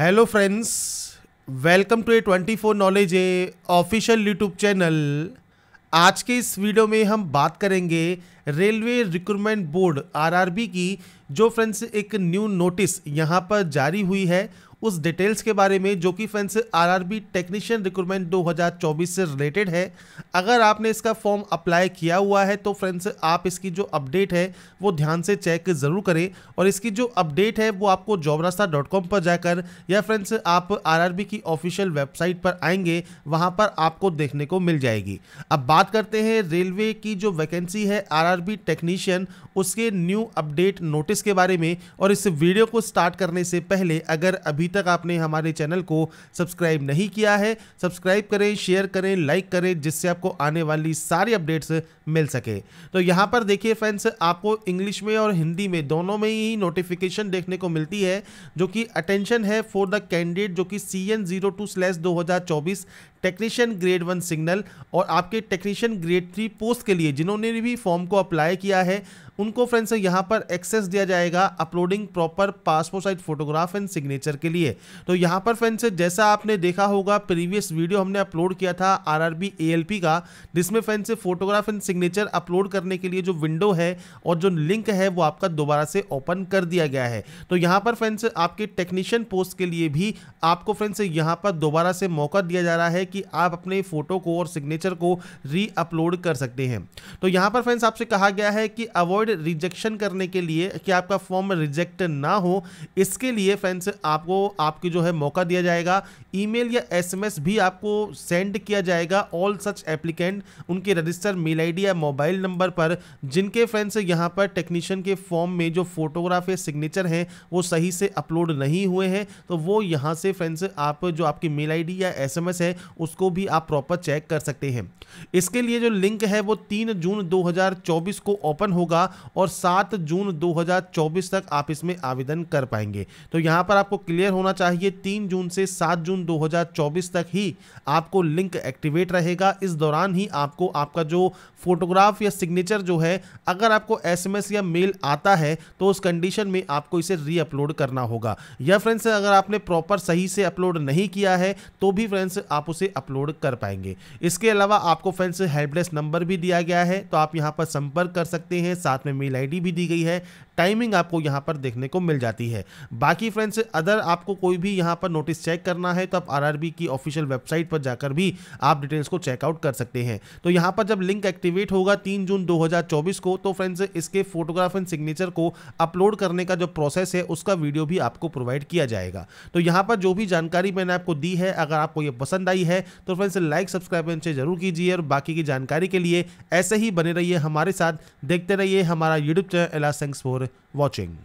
Hello friends welcome to A twenty four knowledge a official YouTube channel आज के इस video में हम बात करेंगे रेलवे रिक्रूटमेंट बोर्ड आरआरबी की जो फ्रेंड्स एक न्यू नोटिस यहां पर जारी हुई है उस डिटेल्स के बारे में जो कि फ्रेंड्स आरआरबी टेक्नीशियन रिक्रूटमेंट 2024 से रिलेटेड है अगर आपने इसका फॉर्म अप्लाई किया हुआ है तो फ्रेंड्स आप इसकी जो अपडेट है वो ध्यान से चेक ज़रूर करें और इसकी जो अपडेट है वो आपको जॉब रास्ता पर जाकर या फ्रेंड्स आप आर की ऑफिशियल वेबसाइट पर आएंगे वहाँ पर आपको देखने को मिल जाएगी अब बात करते हैं रेलवे की जो वैकेंसी है बी टेक्नीशियन उसके न्यू अपडेट नोटिस के बारे में और इस वीडियो को स्टार्ट करने से पहले अगर अभी तक आपने हमारे चैनल को सब्सक्राइब नहीं किया है सब्सक्राइब करें शेयर करें लाइक करें जिससे आपको आने वाली सारी अपडेट्स मिल सके तो यहाँ पर देखिए फ्रेंड्स आपको इंग्लिश में और हिंदी में दोनों में ही नोटिफिकेशन देखने को मिलती है जो कि अटेंशन है फॉर द कैंडिडेट जो कि C N zero two slash दो हज़ार चौबीस टेक्नीशियन ग्रेड वन सिग्नल और आपके टेक्नीशियन ग्रेड थ्री पोस्ट के लिए जिन्होंने भी फॉर्म को अप्लाई किया है उनको फ्रेंड्स यहाँ पर एक्सेस दिया जाएगा uploading proper passport size photograph and signature के लिए तो यहाँ पर फ्रेंड्स जैसा आपने देखा होगा प्रीवियस वीडियो हमने अपलोड किया था आरआरबी एएलपी का जिसमें friends photograph and signature upload करने के लिए जो विंडो है और जो लिंक है वो आपका दोबारा से ओपन कर दिया गया है तो यहाँ पर फ्रेंड्स आपके टेक्नीशियन पोस्ट के लिए भी आपको फ्रेंड्स यहाँ पर दोबारा से मौका दिया जा रहा है कि आप अपने फ़ोटो को और सिग्नेचर को री अपलोड कर सकते हैं तो यहाँ पर फ्रेंड्स आपसे कहा गया है कि अवॉइड रिजेक्शन करने के लिए कि आपका फॉर्म रिजेक्ट ना हो इसके लिए फ्रेंड्स आपको आपकी जो है मौका दिया जाएगा ईमेल या एसएमएस भी आपको सेंड किया जाएगा ऑल सच एप्लीकेंट उनके रजिस्टर मेल आईडी या मोबाइल नंबर पर जिनके फ्रेंड्स यहाँ पर टेक्नीशियन के फॉर्म में जो फोटोग्राफ या सिग्नेचर हैं वो सही से अपलोड नहीं हुए हैं तो वो यहाँ से फ्रेंड्स आप जो आपकी मेल आईडी या एसएमएस है उसको भी आप प्रॉपर चेक कर सकते हैं इसके लिए जो लिंक है वो तीन जून 2024 को ओपन होगा और सात जून 2024 तक आप इसमें आवेदन कर पाएंगे तो यहाँ पर आपको क्लियर होना चाहिए तीन जून से सात जून 2024 तक ही आपको लिंक एक्टिवेट रहेगा इस दौरान ही आपको आपका जो फोटोग्राफ या सिग्नेचर जो है अगर आपको एसएमएस या मेल आता है तो उस कंडीशन में आपको इसे री अपलोड करना होगा या फ्रेंड्स अगर आपने प्रॉपर सही से अपलोड नहीं किया है तो भी फ्रेंड्स आप उसे अपलोड कर पाएंगे इसके अलावा आपको फ्रेंड्स हेल्पलेस नंबर भी दिया गया है तो आप यहाँ पर संपर्क कर सकते हैं साथ में मेल आई भी दी गई है टाइमिंग आपको यहाँ पर देखने को मिल जाती है बाकी फ्रेंड्स अदर आपको कोई भी यहाँ पर नोटिस चेक करना है तो आप आर की ऑफिशियल वेबसाइट पर जाकर भी आप डिटेल्स को चेकआउट कर सकते हैं तो यहाँ पर जब लिंक एक्टिवेट होगा तीन जून दो को तो फ्रेंड्स इसके फोटोग्राफ एंड सिग्नेचर को अपलोड करने का जो प्रोसेस है उसका वीडियो भी आपको प्रोवाइड किया जाएगा तो यहाँ पर जो भी जानकारी मैंने आपको दी है अगर आपको ये पसंद आई है तो friends like subscribe and share जरूर कीजिए और बाकी की जानकारी के लिए ऐसे ही बने रहिए हमारे साथ देखते रहिए हमारा यूट्यूब चैनल एला फोर watching.